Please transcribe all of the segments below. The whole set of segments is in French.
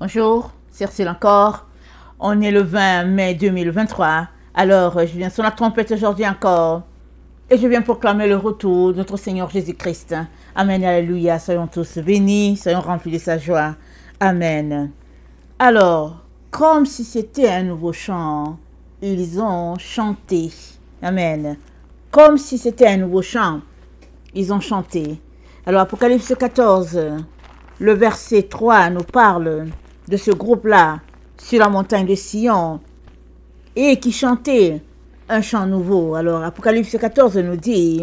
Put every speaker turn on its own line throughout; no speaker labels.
Bonjour, c'est encore. On est le 20 mai 2023. Alors, euh, je viens sur la trompette aujourd'hui encore. Et je viens proclamer le retour de notre Seigneur Jésus-Christ. Amen, Alléluia. Soyons tous bénis, soyons remplis de sa joie. Amen. Alors, comme si c'était un nouveau chant, ils ont chanté. Amen. Comme si c'était un nouveau chant, ils ont chanté. Alors, Apocalypse 14, le verset 3 nous parle de ce groupe-là sur la montagne de Sion et qui chantait un chant nouveau. Alors Apocalypse 14 nous dit,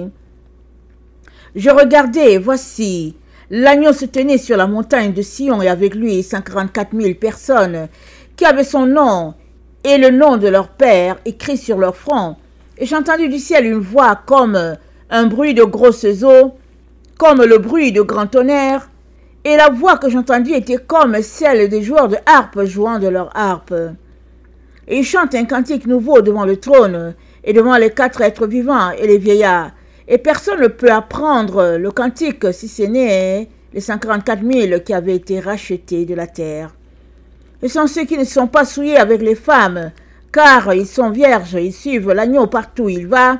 Je regardais, voici, l'agneau se tenait sur la montagne de Sion et avec lui 144 000 personnes qui avaient son nom et le nom de leur père écrit sur leur front. Et j'entendis du ciel une voix comme un bruit de grosses eaux, comme le bruit de grands tonnerres et la voix que j'entendis était comme celle des joueurs de harpe jouant de leur harpe. Et ils chantent un cantique nouveau devant le trône et devant les quatre êtres vivants et les vieillards. Et personne ne peut apprendre le cantique si ce n'est les 144 000 qui avaient été rachetés de la terre. Ce sont ceux qui ne sont pas souillés avec les femmes, car ils sont vierges, ils suivent l'agneau partout où il va.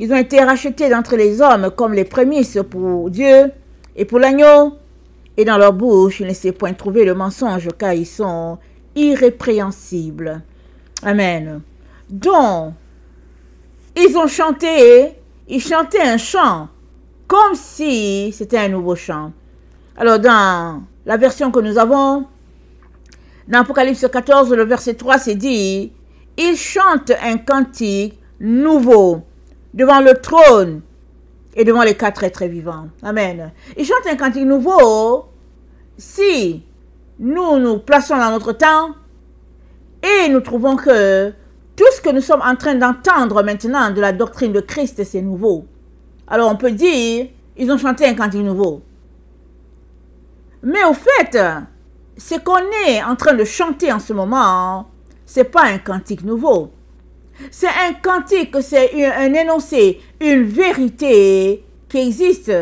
Ils ont été rachetés d'entre les hommes comme les prémices pour Dieu et pour l'agneau et dans leur bouche ils ne s'est point trouver le mensonge car ils sont irrépréhensibles. Amen. Donc, ils ont chanté, ils chantaient un chant comme si c'était un nouveau chant. Alors dans la version que nous avons, dans Apocalypse 14, le verset 3, c'est dit, ils chantent un cantique nouveau devant le trône et devant les quatre êtres vivants. Amen. Ils chantent un cantique nouveau. Si nous nous plaçons dans notre temps et nous trouvons que tout ce que nous sommes en train d'entendre maintenant de la doctrine de Christ, c'est nouveau. Alors on peut dire, ils ont chanté un cantique nouveau. Mais au fait, ce qu'on est en train de chanter en ce moment, c'est pas un cantique nouveau. C'est un cantique, c'est un énoncé, une vérité qui existe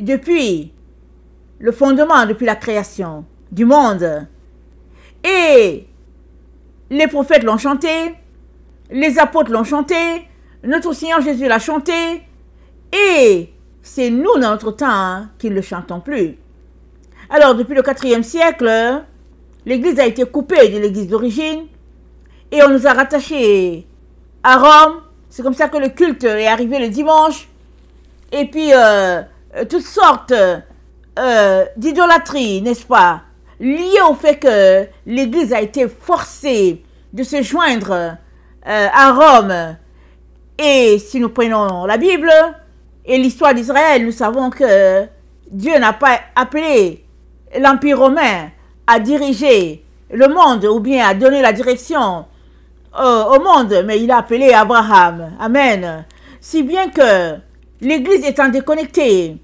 depuis le fondement, depuis la création du monde. Et les prophètes l'ont chanté, les apôtres l'ont chanté, notre Seigneur Jésus l'a chanté, et c'est nous, dans notre temps, qui ne le chantons plus. Alors, depuis le IVe siècle, l'Église a été coupée de l'Église d'origine, et on nous a rattachés à Rome. C'est comme ça que le culte est arrivé le dimanche. Et puis, euh, euh, toutes sortes euh, d'idolâtrie, n'est-ce pas Liées au fait que l'Église a été forcée de se joindre euh, à Rome. Et si nous prenons la Bible et l'histoire d'Israël, nous savons que Dieu n'a pas appelé l'Empire romain à diriger le monde ou bien à donner la direction euh, au monde, mais il a appelé Abraham. Amen. Si bien que l'Église étant déconnectée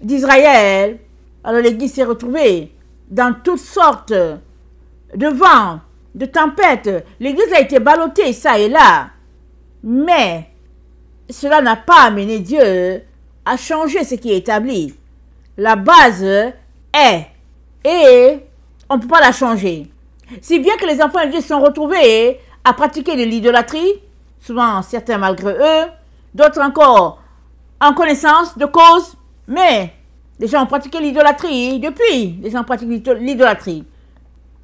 d'Israël, alors l'Église s'est retrouvée dans toutes sortes de vents, de tempêtes. L'Église a été ballottée ça et là. Mais cela n'a pas amené Dieu à changer ce qui est établi. La base est et on ne peut pas la changer. Si bien que les enfants de Dieu sont retrouvés à pratiquer de l'idolâtrie, souvent certains malgré eux, d'autres encore en connaissance de cause, mais les gens ont pratiqué l'idolâtrie depuis, les gens pratiquent l'idolâtrie.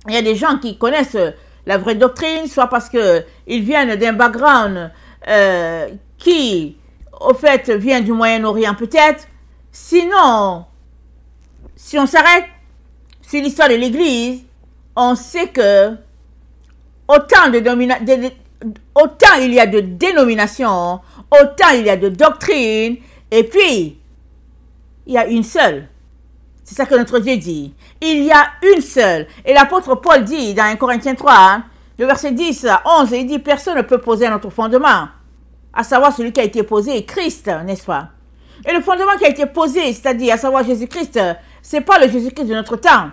Il y a des gens qui connaissent la vraie doctrine, soit parce qu'ils viennent d'un background euh, qui, au fait, vient du Moyen-Orient peut-être. Sinon, si on s'arrête sur l'histoire de l'Église, on sait que Autant, il y a de dénominations, autant il y a de doctrines, et puis, il y a une seule. C'est ça que notre Dieu dit. Il y a une seule. Et l'apôtre Paul dit dans 1 Corinthiens 3, le verset 10 à 11, il dit, personne ne peut poser un autre fondement, à savoir celui qui a été posé Christ, n'est-ce pas Et le fondement qui a été posé, c'est-à-dire à savoir Jésus-Christ, c'est pas le Jésus-Christ de notre temps.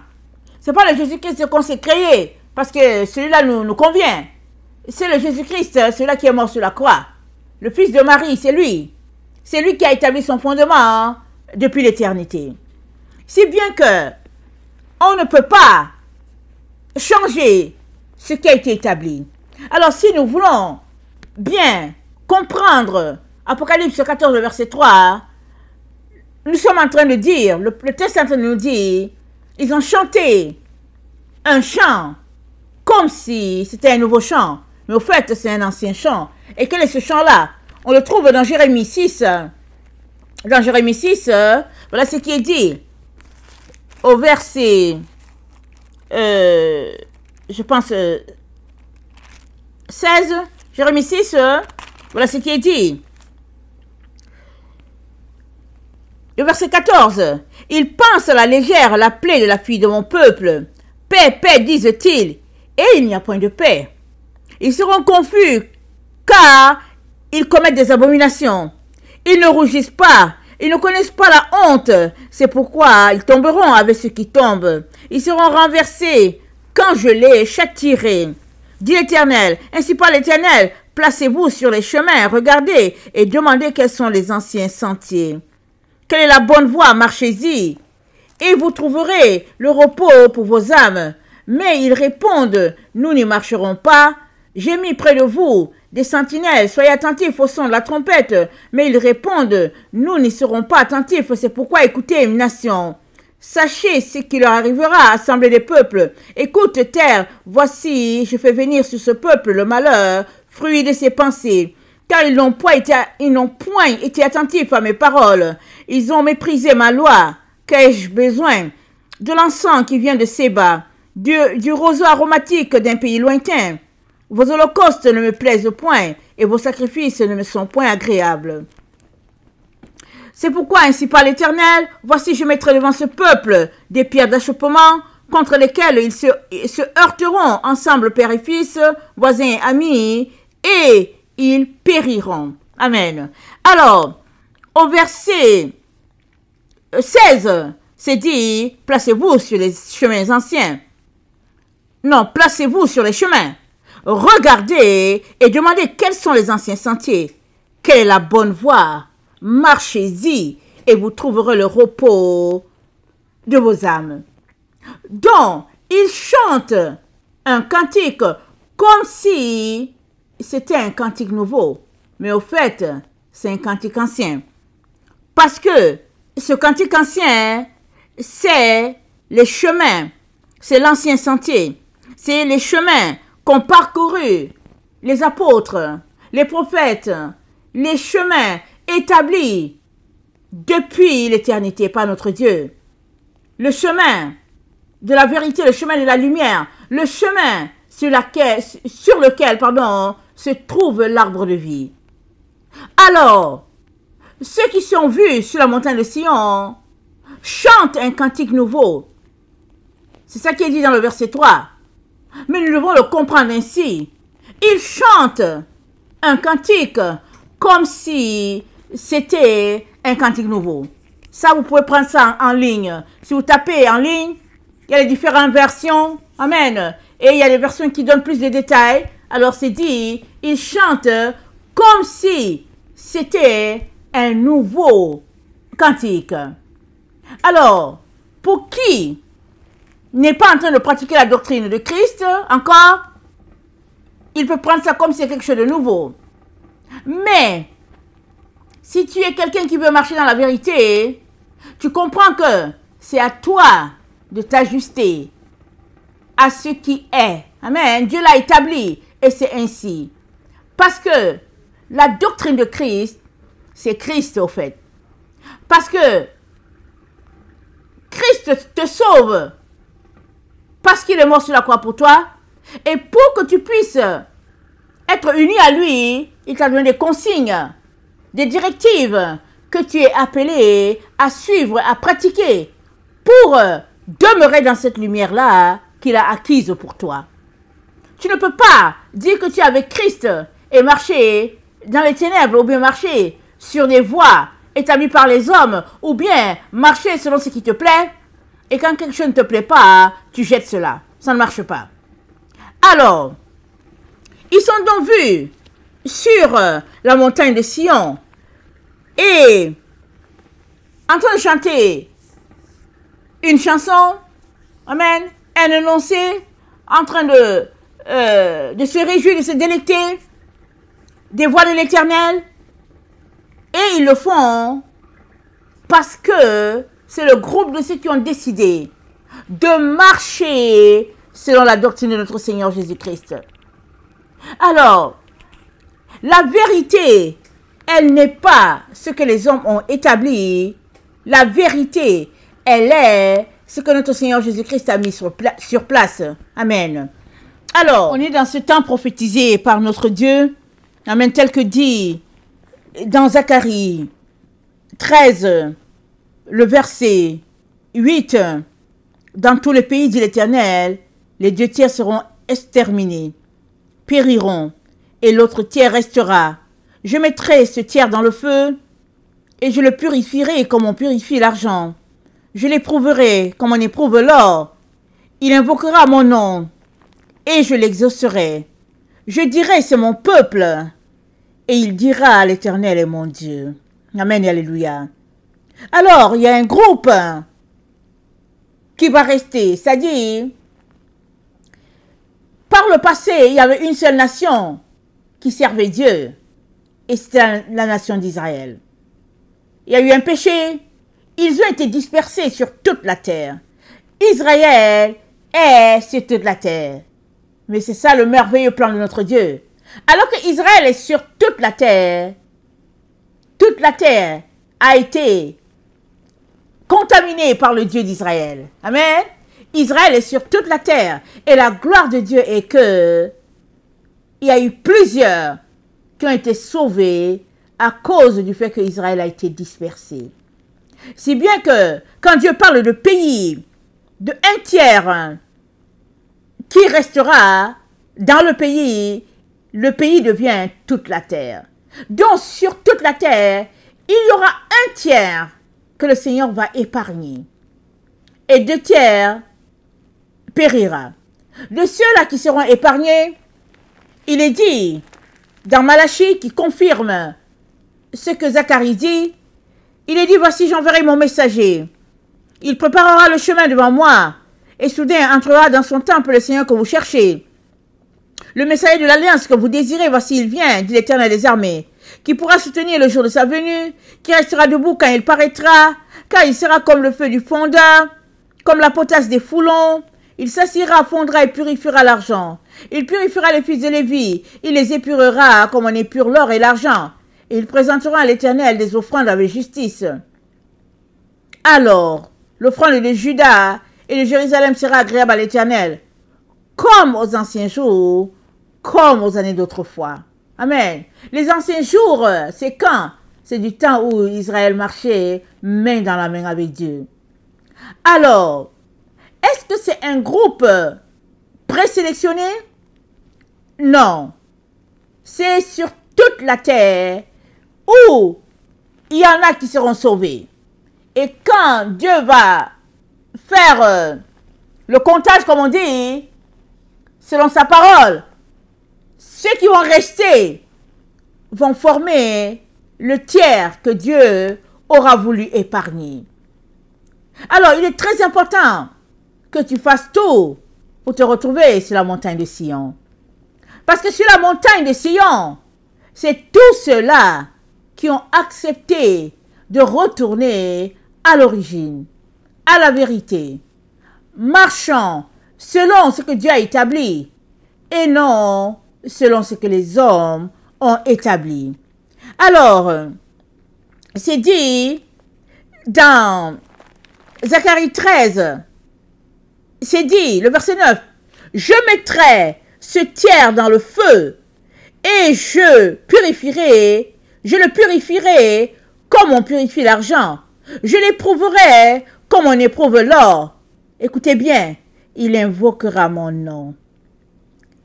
C'est pas le Jésus-Christ qu'on s'est créé. Parce que celui-là nous, convient. C'est le Jésus-Christ, hein, celui-là qui est mort sur la croix. Le fils de Marie, c'est lui. C'est lui qui a établi son fondement hein, depuis l'éternité. Si bien que on ne peut pas changer ce qui a été établi. Alors si nous voulons bien comprendre Apocalypse 14, verset 3, nous sommes en train de dire, le, le texte est en train de nous dire, ils ont chanté un chant comme si c'était un nouveau chant. Mais au fait, c'est un ancien chant. Et quel est ce chant-là On le trouve dans Jérémie 6. Dans Jérémie 6, voilà ce qui est dit. Au verset, euh, je pense, 16, euh, Jérémie 6, voilà ce qui est dit. Le verset 14. Il pense à la légère la plaie de la fuite de mon peuple. Paix, paix, disent-ils et il n'y a point de paix. Ils seront confus car ils commettent des abominations. Ils ne rougissent pas, ils ne connaissent pas la honte. C'est pourquoi ils tomberont avec ceux qui tombent. Ils seront renversés, quand je les châtirai. Dit l'Éternel, ainsi par l'Éternel, placez-vous sur les chemins, regardez et demandez quels sont les anciens sentiers. Quelle est la bonne voie, marchez-y. Et vous trouverez le repos pour vos âmes. Mais ils répondent, nous n'y marcherons pas. J'ai mis près de vous des sentinelles, soyez attentifs au son de la trompette. Mais ils répondent, nous n'y serons pas attentifs, c'est pourquoi écoutez, nation. Sachez ce qui leur arrivera, assemblée des peuples. Écoute, terre, voici, je fais venir sur ce peuple le malheur, fruit de ses pensées. Car ils n'ont point, été, point été attentifs à mes paroles. Ils ont méprisé ma loi. Qu'ai-je besoin de l'encens qui vient de Séba du, roseau aromatique d'un pays lointain. Vos holocaustes ne me plaisent point, et vos sacrifices ne me sont point agréables. C'est pourquoi ainsi par l'Éternel, voici je mettrai devant ce peuple des pierres d'achoppement contre lesquelles ils se, se, heurteront ensemble, père et fils, voisins et amis, et ils périront. Amen. Alors, au verset 16, euh, c'est dit, placez-vous sur les chemins anciens. Non, placez-vous sur les chemins. Regardez et demandez quels sont les anciens sentiers. Quelle est la bonne voie Marchez-y et vous trouverez le repos de vos âmes. Donc, il chante un cantique comme si c'était un cantique nouveau. Mais au fait, c'est un cantique ancien. Parce que ce cantique ancien, c'est les chemins, c'est l'ancien sentier. C'est les chemins qu'ont parcourus les apôtres, les prophètes, les chemins établis depuis l'éternité par notre Dieu. Le chemin de la vérité, le chemin de la lumière, le chemin sur, sur lequel se trouve l'arbre de vie. Alors, ceux qui sont vus sur la montagne de Sion chantent un cantique nouveau. C'est ça qui est dit dans le verset 3 mais nous devons le comprendre ainsi. Il chante un cantique comme si c'était un cantique nouveau. Ça, vous pouvez prendre ça en, ligne. Si vous tapez en ligne, il y a les différentes versions. Amen. Et il y a les versions qui donnent plus de détails. Alors c'est dit, il chante comme si c'était un nouveau cantique. Alors, pour qui n'est pas en train de pratiquer la doctrine de Christ, encore, il peut prendre ça comme c'est quelque chose de nouveau. Mais, si tu es quelqu'un qui veut marcher dans la vérité, tu comprends que c'est à toi de t'ajuster à ce qui est. Amen. Dieu l'a établi et c'est ainsi. Parce que la doctrine de Christ, c'est Christ au fait. Parce que Christ te sauve parce qu'il est mort sur la croix pour toi. Et pour que tu puisses être uni à lui, il t'a donné des consignes, des directives que tu es appelé à suivre, à pratiquer pour demeurer dans cette lumière-là qu'il a acquise pour toi. Tu ne peux pas dire que tu es avec Christ et marcher dans les ténèbres ou bien marcher sur des voies établies par les hommes ou bien marcher selon ce qui te plaît et quand quelque chose ne te plaît pas, tu jettes cela. Ça ne marche pas. Alors, ils sont donc vus sur euh, la montagne de Sion et en train de chanter une chanson, amen, un énoncé, en train de, euh, de se réjouir, de se délecter des voix de l'éternel. Et ils le font parce que c'est le groupe de ceux qui ont décidé de marcher selon la doctrine de notre Seigneur Jésus-Christ. Alors, la vérité, elle n'est pas ce que les hommes ont établi. La vérité, elle est ce que notre Seigneur Jésus-Christ a mis sur, place. Amen. Alors, on est dans ce temps prophétisé par notre Dieu. Amen, tel que dit dans Zacharie 13, le verset 8, dans tous les pays de l'Éternel, les deux tiers seront exterminés, périront, et l'autre tiers restera. Je mettrai ce tiers dans le feu, et je le purifierai comme on purifie l'argent. Je l'éprouverai comme on éprouve l'or. Il invoquera mon nom, et je l'exaucerai. Je dirai, c'est mon peuple. Et il dira, l'Éternel est mon Dieu. Amen, Alléluia. Alors, il y a un groupe qui va rester, c'est-à-dire, par le passé, il y avait une seule nation qui servait Dieu, et c'était la nation d'Israël. Il y a eu un péché, ils ont été dispersés sur toute la terre. Israël est sur toute la terre. Mais c'est ça le merveilleux plan de notre Dieu. Alors que Israël est sur toute la terre, toute la terre a été contaminé par le Dieu d'Israël. Amen. Israël est sur toute la terre. Et la gloire de Dieu est que il y a eu plusieurs qui ont été sauvés à cause du fait que Israël a été dispersé. Si bien que quand Dieu parle de pays, de un tiers qui restera dans le pays, le pays devient toute la terre. Donc sur toute la terre, il y aura un tiers que le Seigneur va épargner. Et deux tiers périra. De ceux-là qui seront épargnés, il est dit dans Malachie qui confirme ce que Zacharie dit, il est dit, voici j'enverrai mon messager. Il préparera le chemin devant moi, et soudain entrera dans son temple le Seigneur que vous cherchez. Le messager de l'alliance que vous désirez, voici il vient, dit l'Éternel des armées qui pourra soutenir le jour de sa venue, qui restera debout quand il paraîtra, car il sera comme le feu du fondant, comme la potasse des foulons. Il s'assira, fondra et purifiera l'argent. Il purifiera les fils de Lévi, il les épurera comme on épure l'or et l'argent. Et il présentera à l'Éternel des offrandes avec justice. Alors, l'offrande de Judas et de Jérusalem sera agréable à l'Éternel, comme aux anciens jours, comme aux années d'autrefois. Amen. Les anciens jours, euh, c'est quand C'est du temps où Israël marchait main dans la main avec Dieu. Alors, est-ce que c'est un groupe euh, présélectionné Non. C'est sur toute la terre où il y en a qui seront sauvés. Et quand Dieu va faire euh, le comptage, comme on dit, selon sa parole, ceux qui vont rester vont former le tiers que Dieu aura voulu épargner. Alors, il est très important que tu fasses tout pour te retrouver sur la montagne de Sion. Parce que sur la montagne de Sion, c'est tous ceux-là qui ont accepté de retourner à l'origine, à la vérité, marchant selon ce que Dieu a établi et non selon ce que les hommes ont établi. Alors, c'est dit dans Zacharie 13, c'est dit, le verset 9, je mettrai ce tiers dans le feu et je purifierai, je le purifierai comme on purifie l'argent. Je l'éprouverai comme on éprouve l'or. Écoutez bien, il invoquera mon nom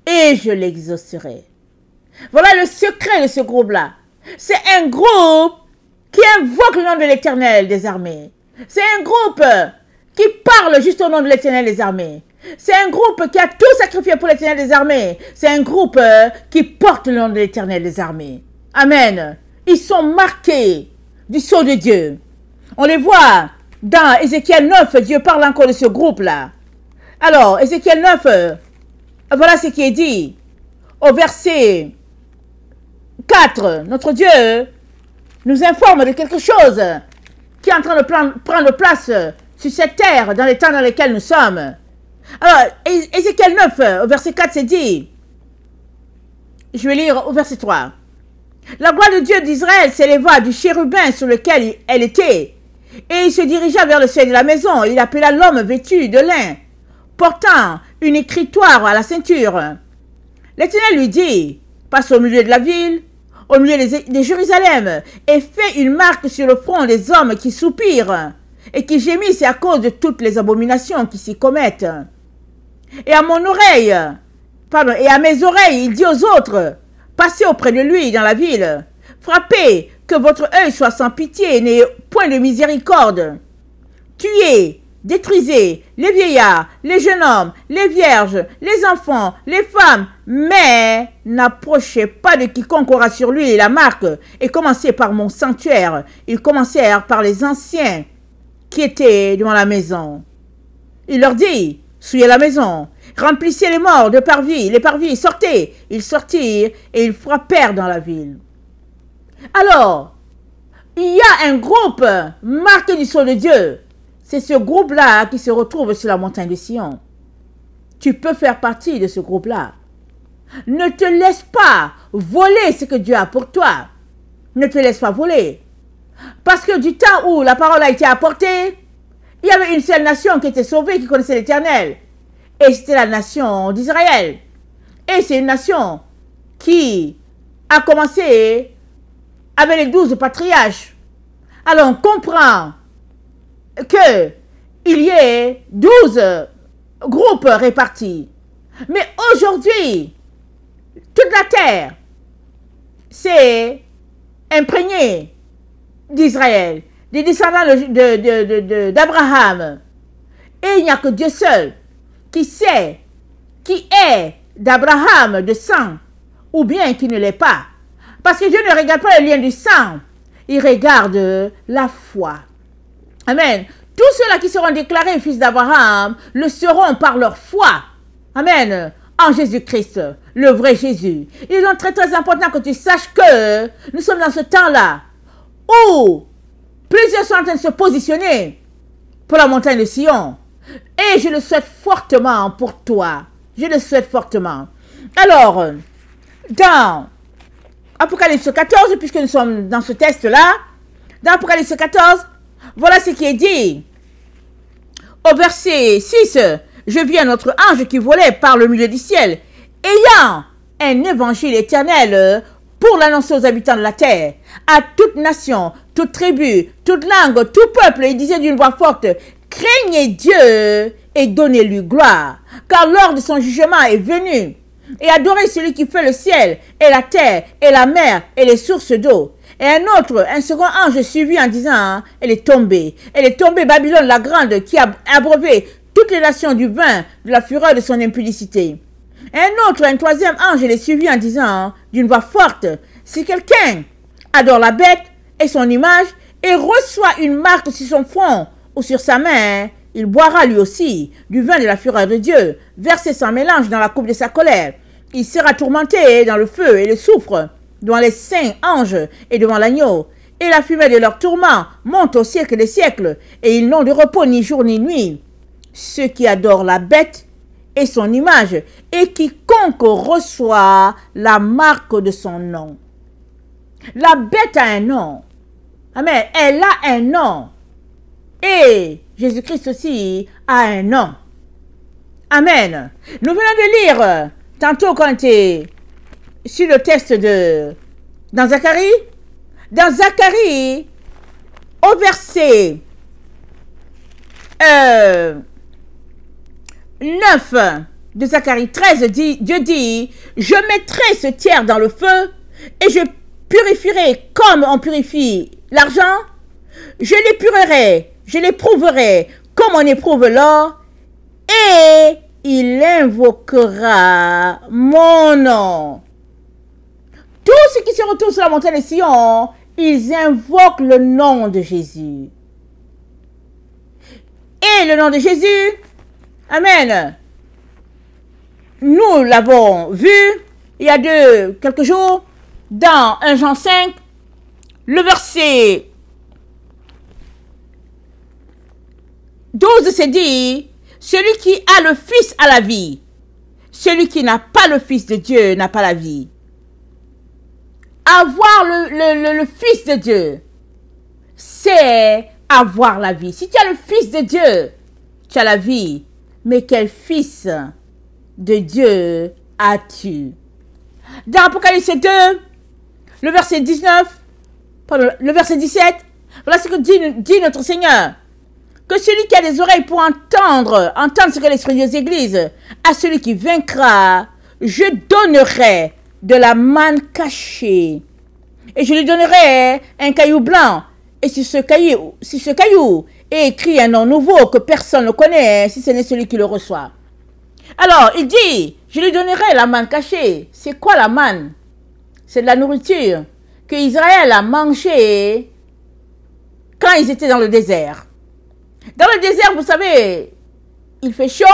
et je l'exaucerai. Voilà le secret de ce groupe-là. C'est un groupe qui invoque le nom de l'Éternel des armées. C'est un groupe qui parle juste au nom de l'Éternel des armées. C'est un groupe qui a tout sacrifié pour l'Éternel des armées. C'est un groupe qui porte le nom de l'Éternel des armées. Amen. Ils sont marqués du sceau de Dieu. On les voit dans Ézéchiel 9. Dieu parle encore de ce groupe-là. Alors, Ézéchiel 9, voilà ce qui est dit au verset 4. Notre Dieu nous informe de quelque chose qui est en train de prendre place sur cette terre dans les temps dans lesquels nous sommes. Alors, Ézéchiel 9, au verset 4, c'est dit, je vais lire au verset 3. La gloire de Dieu d'Israël s'éleva du chérubin sur lequel elle était, et il se dirigea vers le ciel de la maison. Il appela l'homme vêtu de lin portant une écritoire à la ceinture. L'Éternel lui dit, passe au milieu de la ville, au milieu de Jérusalem, et fais une marque sur le front des hommes qui soupirent et qui gémissent à cause de toutes les abominations qui s'y commettent. Et à mon oreille, pardon, et à mes oreilles, il dit aux autres, passez auprès de lui dans la ville, frappez, que votre œil soit sans pitié et n'ayez point de miséricorde. Tuez, Détruisez les vieillards, les jeunes hommes, les vierges, les enfants, les femmes, mais n'approchez pas de quiconque aura sur lui la marque, et commencez par mon sanctuaire. Ils commencèrent par les anciens qui étaient devant la maison. Il leur dit, souillez la maison, remplissez les morts de parvis, les parvis, sortez. Ils sortirent et ils frappèrent dans la ville. Alors, il y a un groupe marqué du sceau de Dieu c'est ce groupe-là qui se retrouve sur la montagne de Sion. Tu peux faire partie de ce groupe-là. Ne te laisse pas voler ce que Dieu a pour toi. Ne te laisse pas voler. Parce que du temps où la parole a été apportée, il y avait une seule nation qui était sauvée, qui connaissait l'Éternel. Et c'était la nation d'Israël. Et c'est une nation qui a commencé avec les douze patriarches. Alors comprends qu'il y ait douze groupes répartis. Mais aujourd'hui, toute la terre s'est imprégnée d'Israël, des descendants d'Abraham. Et il n'y a que Dieu seul qui sait qui est d'Abraham de sang ou bien qui ne l'est pas. Parce que Dieu ne regarde pas le lien du sang, il regarde la foi. Amen. Tous ceux-là qui seront déclarés fils d'Abraham le seront par leur foi. Amen. En Jésus-Christ, le vrai Jésus. Il est donc très très important que tu saches que nous sommes dans ce temps-là où plusieurs sont en train de se positionner pour la montagne de Sion. Et je le souhaite fortement pour toi. Je le souhaite fortement. Alors, dans Apocalypse 14, puisque nous sommes dans ce test-là, dans Apocalypse 14, voilà ce qui est dit. Au verset 6, je vis un autre ange qui volait par le milieu du ciel, ayant un évangile éternel pour l'annoncer aux habitants de la terre, à toute nation, toute tribu, toute langue, tout peuple. Il disait d'une voix forte, craignez Dieu et donnez-lui gloire, car l'heure de son jugement est venue. Et adorez celui qui fait le ciel et la terre et la mer et les sources d'eau. Et un autre, un second ange suivi en disant, hein, elle est tombée, elle est tombée, Babylone la grande, qui a abreuvé toutes les nations du vin, de la fureur de son impudicité. un autre, un troisième ange est suivi en disant hein, d'une voix forte, si quelqu'un adore la bête et son image et reçoit une marque sur son front ou sur sa main, il boira lui aussi du vin de la fureur de Dieu, versé sans mélange dans la coupe de sa colère. Il sera tourmenté dans le feu et le souffre. » devant les saints anges et devant l'agneau. Et la fumée de leurs tourments monte au siècle des siècles, et ils n'ont de repos ni jour ni nuit. Ceux qui adorent la bête et son image, et quiconque reçoit la marque de son nom. La bête a un nom. Amen. Elle a un nom. Et Jésus-Christ aussi a un nom. Amen. Nous venons de lire tantôt quand sur le texte de dans Zacharie. Dans Zacharie, au verset 9 euh, de Zacharie 13, dit, Dieu dit, je mettrai ce tiers dans le feu et je purifierai comme on purifie l'argent. Je l'épurerai, je l'éprouverai comme on éprouve l'or et il invoquera mon nom. Tous ceux qui se retournent sur la montagne de Sion, ils invoquent le nom de Jésus. Et le nom de Jésus, Amen. Nous l'avons vu il y a deux, quelques jours, dans 1 Jean 5, le verset 12 c'est dit, celui qui a le Fils a la vie. Celui qui n'a pas le Fils de Dieu n'a pas la vie. Avoir le, Fils de Dieu, c'est avoir la vie. Si tu as le Fils de Dieu, tu as la vie. Mais quel Fils de Dieu as-tu Dans Apocalypse 2, le verset 19, pardon, le verset 17, voilà ce que dit, dit notre Seigneur. Que celui qui a des oreilles pour entendre, entendre ce que l'Esprit des Églises, à celui qui vaincra, je donnerai de la manne cachée. Et je lui donnerai un caillou blanc. Et si ce caillou, si ce caillou est écrit un nom nouveau que personne ne connaît, si ce n'est celui qui le reçoit. Alors, il dit, je lui donnerai la manne cachée. C'est quoi la manne C'est de la nourriture que Israël a mangé quand ils étaient dans le désert. Dans le désert, vous savez, il fait chaud,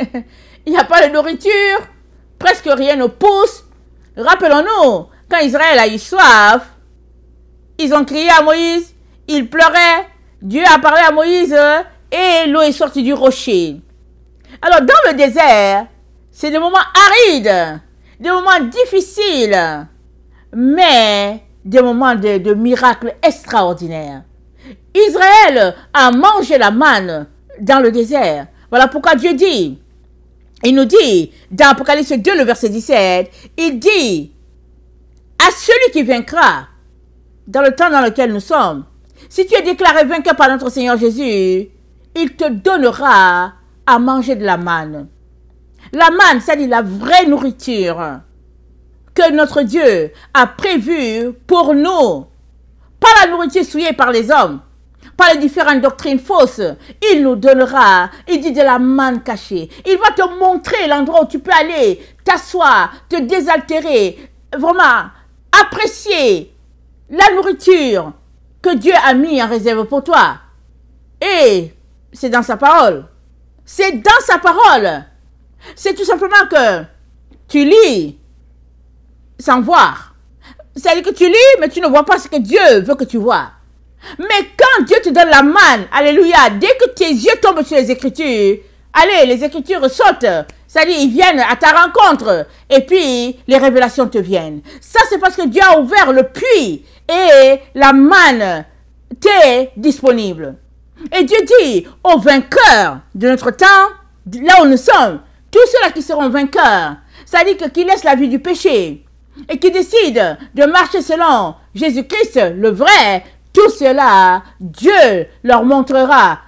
il n'y a pas de nourriture, presque rien ne pousse, Rappelons-nous, quand Israël a eu soif, ils ont crié à Moïse, ils pleuraient, Dieu a parlé à Moïse et l'eau est sortie du rocher. Alors dans le désert, c'est des moments arides, des moments difficiles, mais des moments de, miracles extraordinaires. Israël a mangé la manne dans le désert. Voilà pourquoi Dieu dit, il nous dit, dans Apocalypse 2, le verset 17, il dit, à celui qui vaincra, dans le temps dans lequel nous sommes, si tu es déclaré vainqueur par notre Seigneur Jésus, il te donnera à manger de la manne. La manne, c'est-à-dire la vraie nourriture que notre Dieu a prévue pour nous. Pas la nourriture souillée par les hommes, par les différentes doctrines fausses. Il nous donnera, il dit de la main cachée. Il va te montrer l'endroit où tu peux aller, t'asseoir, te désaltérer, vraiment apprécier la nourriture que Dieu a mis en réserve pour toi. Et c'est dans sa parole. C'est dans sa parole. C'est tout simplement que tu lis sans voir. C'est-à-dire que tu lis, mais tu ne vois pas ce que Dieu veut que tu vois. Mais quand Dieu te donne la manne, alléluia, dès que tes yeux tombent sur les Écritures, allez, les Écritures sautent. C'est-à-dire, ils viennent à ta rencontre et puis les révélations te viennent. Ça, c'est parce que Dieu a ouvert le puits et la manne t'est disponible. Et Dieu dit aux vainqueurs de notre temps, là où nous sommes, tous ceux-là qui seront vainqueurs, ça dit que qui laissent la vie du péché et qui décident de marcher selon Jésus-Christ, le vrai, tout cela, Dieu leur montrera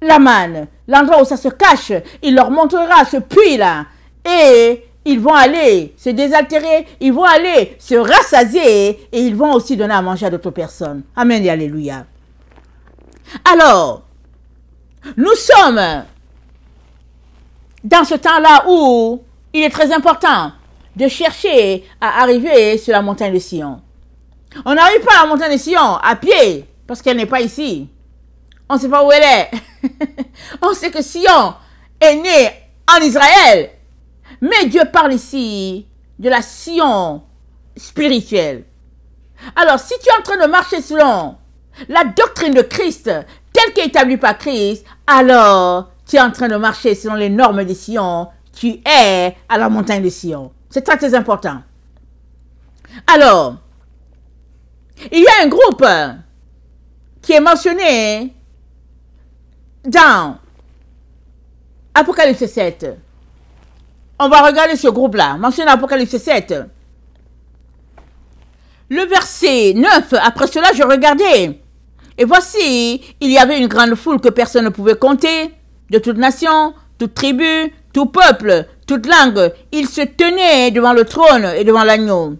la manne, l'endroit où ça se cache. Il leur montrera ce puits-là. Et ils vont aller se désaltérer, ils vont aller se rassasier et ils vont aussi donner à manger à d'autres personnes. Amen et Alléluia. Alors, nous sommes dans ce temps-là où il est très important de chercher à arriver sur la montagne de Sion. On n'arrive pas à la montagne de Sion à pied parce qu'elle n'est pas ici. On ne sait pas où elle est. on sait que Sion est née en Israël. Mais Dieu parle ici de la Sion spirituelle. Alors, si tu es en train de marcher selon la doctrine de Christ, telle qu'établie établie par Christ, alors tu es en train de marcher selon les normes de Sion. Tu es à la montagne de Sion. C'est très, très important. Alors, il y a un groupe qui est mentionné dans Apocalypse 7. On va regarder ce groupe-là, mentionné dans Apocalypse 7. Le verset 9, après cela, je regardais. Et voici, il y avait une grande foule que personne ne pouvait compter, de toute nation, toute tribu, tout peuple, toute langue. Ils se tenaient devant le trône et devant l'agneau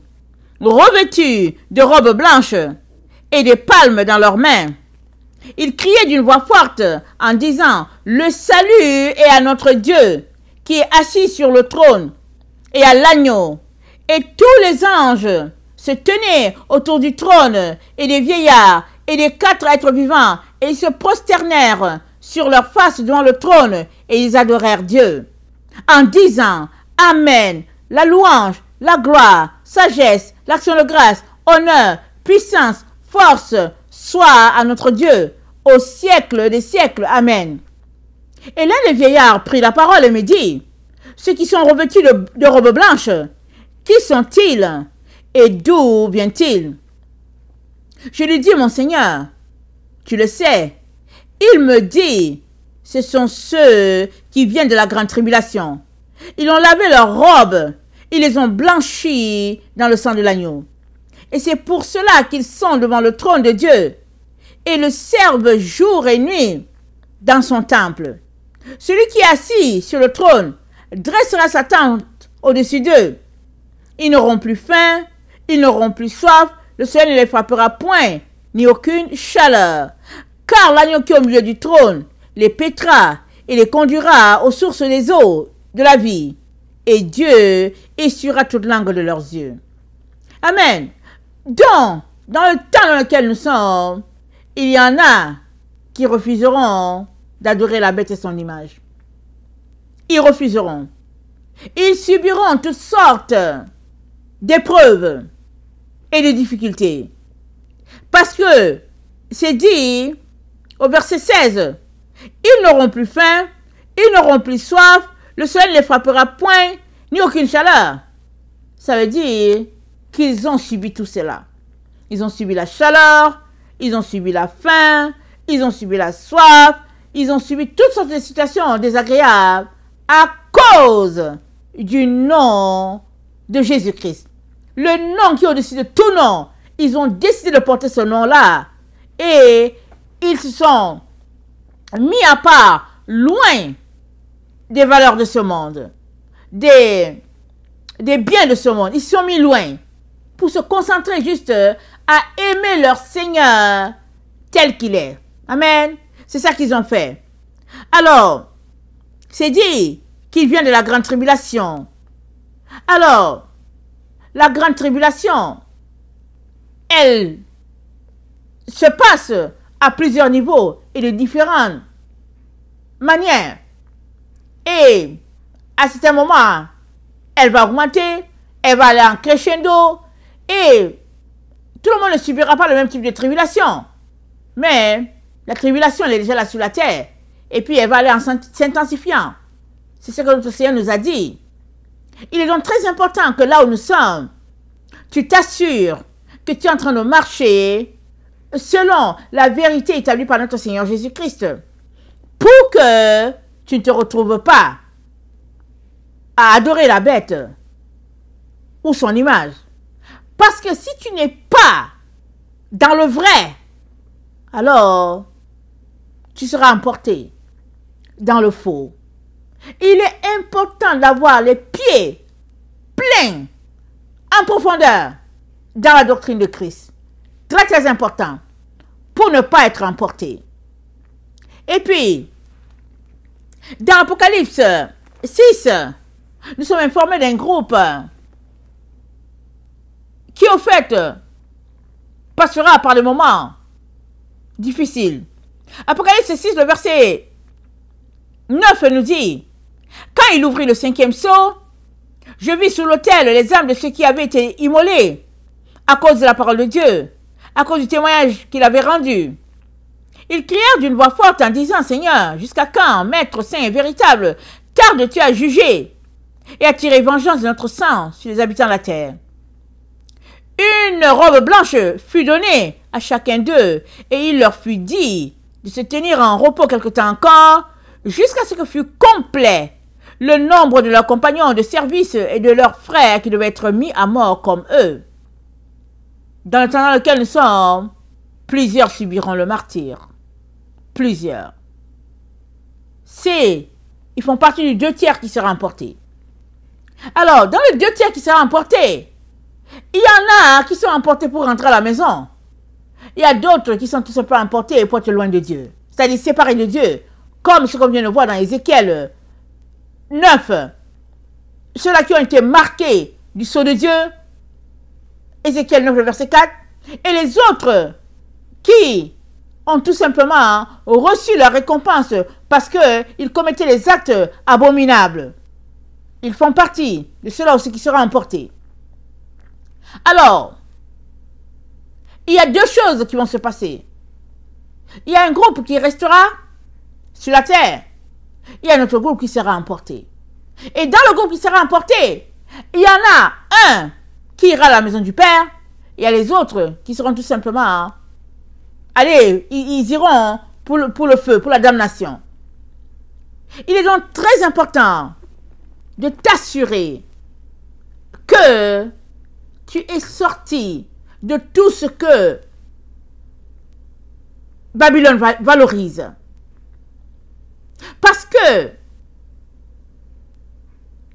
revêtus de robes blanches et de palmes dans leurs mains. Ils criaient d'une voix forte en disant, Le salut est à notre Dieu qui est assis sur le trône et à l'agneau. Et tous les anges se tenaient autour du trône et des vieillards et des quatre êtres vivants et ils se prosternèrent sur leur face devant le trône et ils adorèrent Dieu en disant Amen, la louange, la gloire, sagesse, l'action de grâce, honneur, puissance, force, soit à notre Dieu, au siècle des siècles. Amen. Et l'un des vieillards prit la parole et me dit, Ceux qui sont revêtus de, de robes blanches, qui sont-ils et d'où viennent-ils Je lui dis, Mon Seigneur, tu le sais. Il me dit, Ce sont ceux qui viennent de la grande tribulation. Ils ont lavé leurs robes ils les ont blanchis dans le sang de l'agneau. Et c'est pour cela qu'ils sont devant le trône de Dieu et le servent jour et nuit dans son temple. Celui qui est assis sur le trône dressera sa tente au-dessus d'eux. Ils n'auront plus faim, ils n'auront plus soif, le soleil ne les frappera point, ni aucune chaleur. Car l'agneau qui est au milieu du trône les pétra et les conduira aux sources des eaux de la vie et Dieu essuiera toute langue de leurs yeux. Amen. Donc, dans le temps dans lequel nous sommes, il y en a qui refuseront d'adorer la bête et son image. Ils refuseront. Ils subiront toutes sortes d'épreuves et de difficultés. Parce que, c'est dit au verset 16, ils n'auront plus faim, ils n'auront plus soif, le soleil ne les frappera point, ni aucune chaleur. Ça veut dire qu'ils ont subi tout cela. Ils ont subi la chaleur, ils ont subi la faim, ils ont subi la soif, ils ont subi toutes sortes de situations désagréables à cause du nom de Jésus-Christ. Le nom qui est au-dessus de tout nom. Ils ont décidé de porter ce nom-là. Et ils se sont mis à part, loin des valeurs de ce monde, des, des biens de ce monde. Ils sont mis loin pour se concentrer juste euh, à aimer leur Seigneur tel qu'il est. Amen. C'est ça qu'ils ont fait. Alors, c'est dit qu'il vient de la grande tribulation. Alors, la grande tribulation, elle se passe à plusieurs niveaux et de différentes manières. Et eh, à certains moment, elle va augmenter, elle va aller en crescendo, et tout le monde ne subira pas le même type de tribulation. Mais la tribulation, elle est déjà là sur la terre. Et puis, elle va aller en s'intensifiant. C'est ce que notre Seigneur nous a dit. Il est donc très important que là où nous sommes, tu t'assures que tu es en train de marcher selon la vérité établie par notre Seigneur Jésus-Christ. Pour que tu ne te retrouves pas à adorer la bête ou son image. Parce que si tu n'es pas dans le vrai, alors tu seras emporté dans le faux. Il est important d'avoir les pieds pleins en profondeur dans la doctrine de Christ. Très très important pour ne pas être emporté. Et puis, dans Apocalypse 6, nous sommes informés d'un groupe qui, au fait, passera par le moment difficile. Apocalypse 6, le verset 9 nous dit, quand il ouvrit le cinquième sceau, je vis sur l'autel les âmes de ceux qui avaient été immolés à cause de la parole de Dieu, à cause du témoignage qu'il avait rendu. Ils crièrent d'une voix forte en disant, Seigneur, jusqu'à quand, Maître Saint et véritable, tardes-tu à juger et à tirer vengeance de notre sang sur les habitants de la terre Une robe blanche fut donnée à chacun d'eux, et il leur fut dit de se tenir en repos quelque temps encore, jusqu'à ce que fût complet le nombre de leurs compagnons de service et de leurs frères qui devaient être mis à mort comme eux. Dans le temps dans lequel nous sommes, plusieurs subiront le martyre plusieurs. C'est... Ils font partie du deux tiers qui sera emporté. Alors, dans les deux tiers qui sera emporté, il y en a qui sont emportés pour rentrer à la maison. Il y a d'autres qui sont tout simplement emportés pour être loin de Dieu. C'est-à-dire séparés de Dieu. Comme ce qu'on vient de voir dans Ézéchiel 9. Ceux-là qui ont été marqués du sceau de Dieu. Ézéchiel 9, verset 4. Et les autres qui ont tout simplement hein, reçu leur récompense parce qu'ils euh, commettaient des actes euh, abominables. Ils font partie de cela aussi qui sera emporté. Alors, il y a deux choses qui vont se passer. Il y a un groupe qui restera sur la terre. Il y a un autre groupe qui sera emporté. Et dans le groupe qui sera emporté, il y en a un qui ira à la maison du Père. Il y a les autres qui seront tout simplement hein, Allez, ils, iront hein, pour, pour le feu, pour la damnation. Il est donc très important de t'assurer que tu es sorti de tout ce que Babylone valorise. Parce que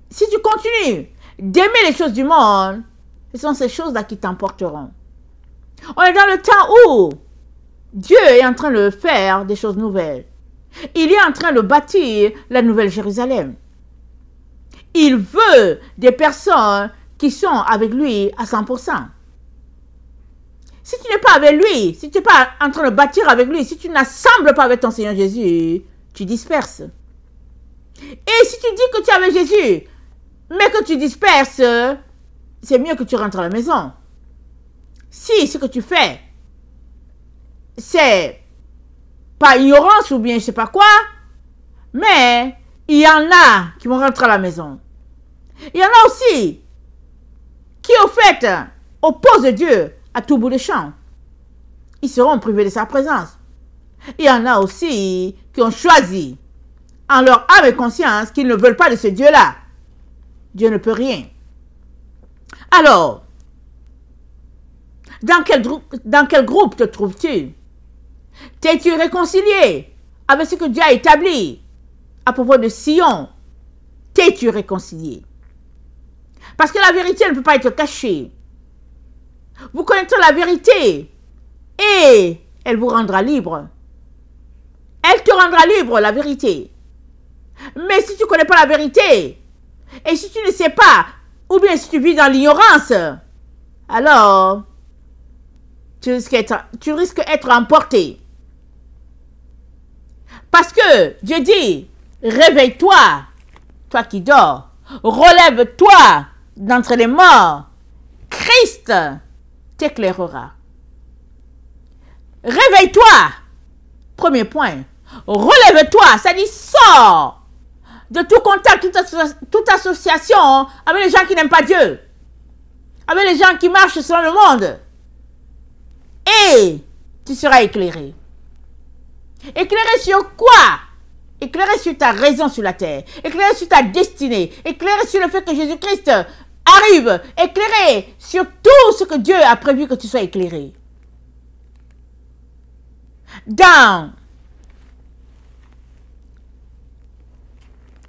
si tu continues d'aimer les choses du monde, ce sont ces choses-là qui t'emporteront. On est dans le temps où Dieu est en train de faire des choses nouvelles. Il est en train de bâtir la nouvelle Jérusalem. Il veut des personnes qui sont avec lui à 100%. Si tu n'es pas avec lui, si tu n'es pas en train de bâtir avec lui, si tu n'assembles pas avec ton Seigneur Jésus, tu disperses. Et si tu dis que tu es avec Jésus, mais que tu disperses, c'est mieux que tu rentres à la maison. Si ce que tu fais c'est pas ignorance ou bien je sais pas quoi, mais il y en a qui vont rentrer à la maison. Il y en a aussi qui, au fait, opposent Dieu à tout bout de champ. Ils seront privés de sa présence. Il y en a aussi qui ont choisi, en leur âme et conscience, qu'ils ne veulent pas de ce Dieu-là. Dieu ne peut rien. Alors, dans quel, dans quel groupe te trouves-tu T'es-tu réconcilié avec ce que Dieu a établi à propos de Sion T'es-tu réconcilié Parce que la vérité ne peut pas être cachée. Vous connaîtrez la vérité et elle vous rendra libre. Elle te rendra libre, la vérité. Mais si tu ne connais pas la vérité, et si tu ne sais pas, ou bien si tu vis dans l'ignorance, alors tu risques d'être emporté. Parce que Dieu dit, réveille-toi, toi qui dors, relève-toi d'entre les morts. Christ t'éclairera. Réveille-toi. Premier point. Relève-toi. Ça dit sors de tout contact, toute, toute, association avec les gens qui n'aiment pas Dieu. Avec les gens qui marchent selon le monde. Et tu seras éclairé. Éclairer sur quoi Éclairer sur ta raison sur la terre. Éclairer sur ta destinée. Éclairer sur le fait que Jésus-Christ arrive. Éclairer sur tout ce que Dieu a prévu que tu sois éclairé. Dans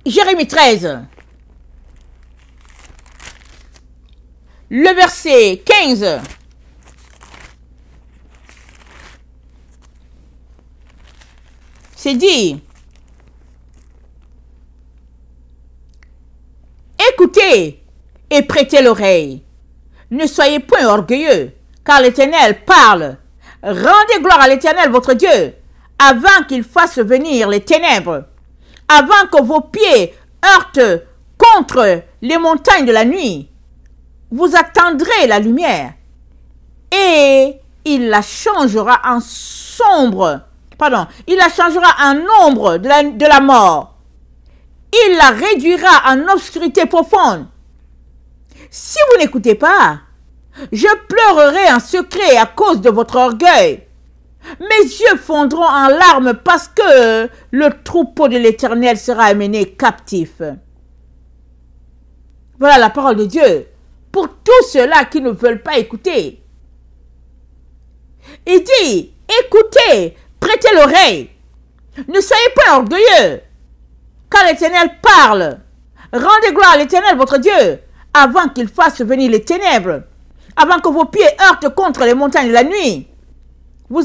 Jérémie 13, le verset 15. C'est dit, « écoutez et prêtez l'oreille. Ne soyez point orgueilleux, car l'Éternel parle. Rendez gloire à l'Éternel votre Dieu, avant qu'il fasse venir les ténèbres, avant que vos pieds heurtent contre les montagnes de la nuit. Vous attendrez la lumière, et il la changera en sombre il la changera en nombre de la, de la mort. Il la réduira en obscurité profonde. Si vous n'écoutez pas, je pleurerai en secret à cause de votre orgueil. Mes yeux fondront en larmes parce que le troupeau de l'Éternel sera amené captif. Voilà la parole de Dieu pour tous ceux-là qui ne veulent pas écouter. Il dit, écoutez, prêtez l'oreille. Ne soyez pas orgueilleux. Quand l'Éternel parle, rendez gloire à l'Éternel, votre Dieu, avant qu'il fasse venir les ténèbres, avant que vos pieds heurtent contre les montagnes de la nuit. Vous,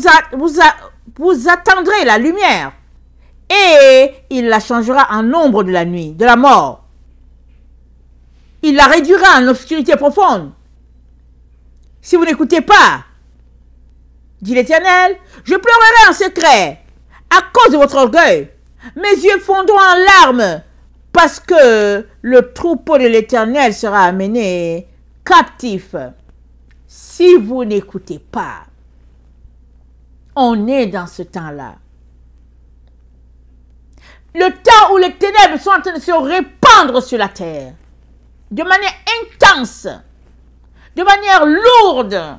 vous attendrez la lumière et il la changera en ombre de la nuit, de la mort. Il la réduira en obscurité profonde. Si vous n'écoutez pas, dit l'Éternel, je pleurerai en secret à cause de votre orgueil. Mes yeux fondront en larmes parce que le troupeau de l'Éternel sera amené captif. Si vous n'écoutez pas, on est dans ce temps-là. Le temps où les ténèbres sont en train de se répandre sur la terre de manière intense, de manière lourde,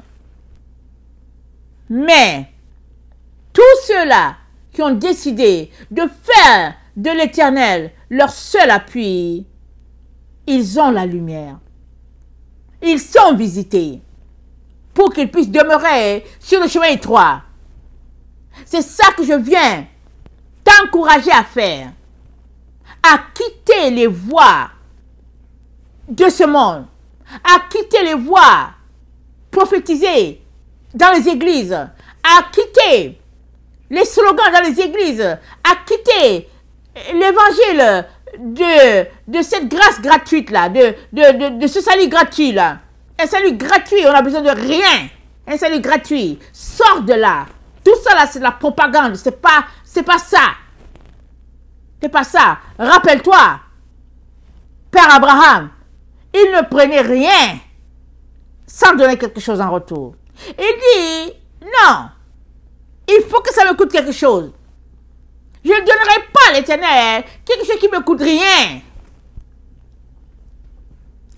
mais tous ceux-là qui ont décidé de faire de l'Éternel leur seul appui, ils ont la lumière. Ils sont visités pour qu'ils puissent demeurer sur le chemin étroit. C'est ça que je viens t'encourager à faire, à quitter les voies de ce monde, à quitter les voies prophétisées dans les églises, à quitter les slogans dans les églises, à quitter l'évangile de, de cette grâce gratuite-là, de, de, ce salut gratuit-là. Un salut gratuit, on n'a besoin de rien. Un salut gratuit. Sors de là. Tout ça là, c'est de la propagande. C'est pas, c'est pas ça. C'est pas ça. Rappelle-toi, Père Abraham, il ne prenait rien sans donner quelque chose en retour. Il dit, non, il faut que ça me coûte quelque chose. Je ne donnerai pas à l'éternel quelque chose qui ne me coûte rien.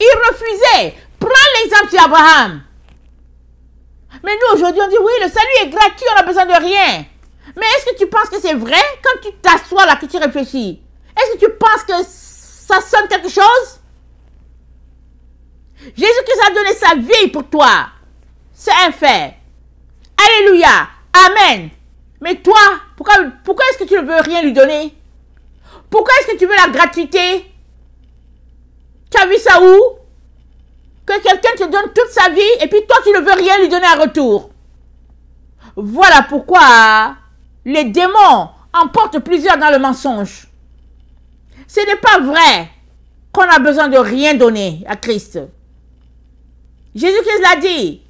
Il refusait. Prends l'exemple d'Abraham. Abraham. Mais nous, aujourd'hui, on dit, oui, le salut est gratuit, on n'a besoin de rien. Mais est-ce que tu penses que c'est vrai quand tu t'assois là, que tu réfléchis Est-ce que tu penses que ça sonne quelque chose Jésus-Christ a donné sa vie pour toi c'est un fait. Alléluia. Amen. Mais toi, pourquoi, pourquoi est-ce que tu ne veux rien lui donner Pourquoi est-ce que tu veux la gratuité Tu as vu ça où Que quelqu'un te donne toute sa vie et puis toi, tu ne veux rien lui donner en retour. Voilà pourquoi les démons emportent plusieurs dans le mensonge. Ce n'est pas vrai qu'on a besoin de rien donner à Christ. Jésus-Christ l'a dit.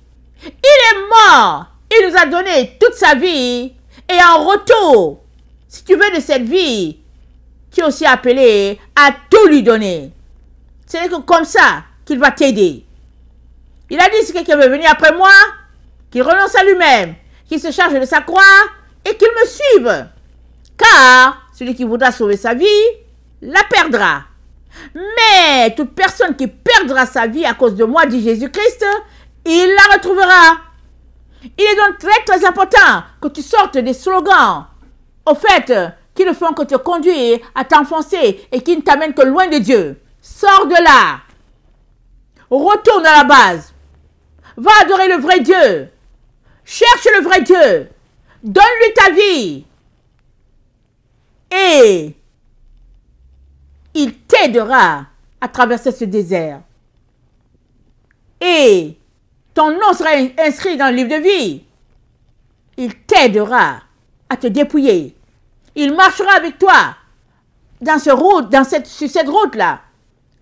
Il est mort. Il nous a donné toute sa vie. Et en retour, si tu veux de cette vie, tu es aussi appelé à tout lui donner. C'est comme ça qu'il va t'aider. Il a dit si quelqu'un veut venir après moi, qu'il renonce à lui-même, qu'il se charge de sa croix et qu'il me suive. Car celui qui voudra sauver sa vie, la perdra. Mais toute personne qui perdra sa vie à cause de moi, dit Jésus-Christ, il la retrouvera. Il est donc très très important que tu sortes des slogans, au fait, qui ne font que te conduire à t'enfoncer et qui ne t'amènent que loin de Dieu. Sors de là. Retourne à la base. Va adorer le vrai Dieu. Cherche le vrai Dieu. Donne-lui ta vie. Et il t'aidera à traverser ce désert. Et ton nom sera inscrit dans le livre de vie. Il t'aidera à te dépouiller. Il marchera avec toi dans, ce route, dans cette, sur cette route-là,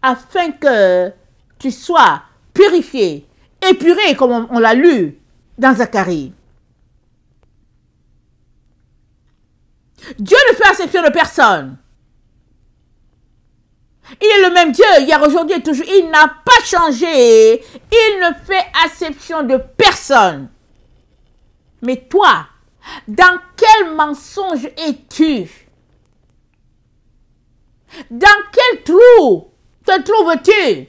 afin que tu sois purifié, épuré, comme on, l'a lu dans Zacharie. Dieu ne fait exception de personne. Il est le même Dieu hier, aujourd'hui et toujours. Il n'a pas changé. Il ne fait acception de personne. Mais toi, dans quel mensonge es-tu Dans quel trou te trouves-tu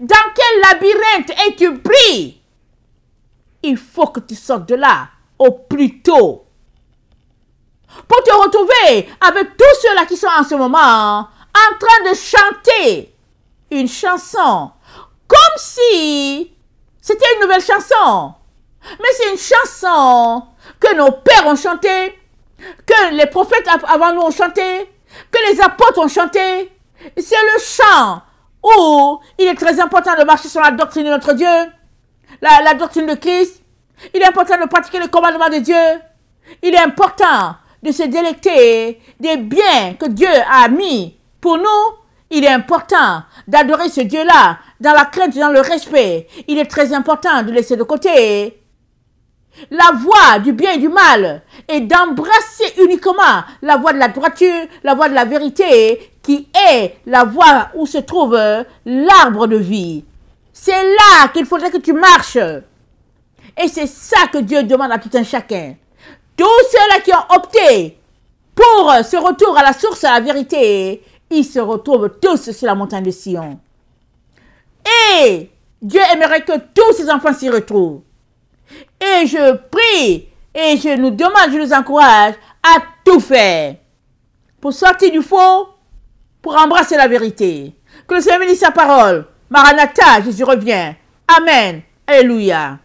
Dans quel labyrinthe es-tu pris Il faut que tu sortes de là au plus tôt. Pour te retrouver avec tous ceux-là qui sont en ce moment en train de chanter une chanson comme si c'était une nouvelle chanson. Mais c'est une chanson que nos pères ont chantée, que les prophètes avant nous ont chantée, que les apôtres ont chanté. C'est le chant où il est très important de marcher sur la doctrine de notre Dieu, la, doctrine de Christ. Il est important de pratiquer le commandement de Dieu. Il est important de se délecter des biens que Dieu a mis pour nous, il est important d'adorer ce Dieu-là dans la crainte et dans le respect. Il est très important de laisser de côté la voie du bien et du mal et d'embrasser uniquement la voie de la droiture, la voie de la vérité qui est la voie où se trouve l'arbre de vie. C'est là qu'il faudrait que tu marches. Et c'est ça que Dieu demande à tout un chacun. Tous ceux-là qui ont opté pour ce retour à la source, à la vérité, ils se retrouvent tous sur la montagne de Sion. Et Dieu aimerait que tous ses enfants s'y retrouvent. Et je prie et je nous demande, je nous encourage à tout faire pour sortir du faux, pour embrasser la vérité. Que le Seigneur bénisse sa parole. Maranatha, Jésus revient. Amen. Alléluia.